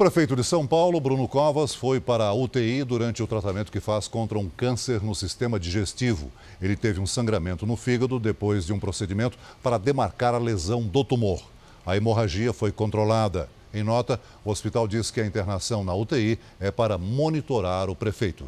prefeito de São Paulo, Bruno Covas, foi para a UTI durante o tratamento que faz contra um câncer no sistema digestivo. Ele teve um sangramento no fígado depois de um procedimento para demarcar a lesão do tumor. A hemorragia foi controlada. Em nota, o hospital diz que a internação na UTI é para monitorar o prefeito.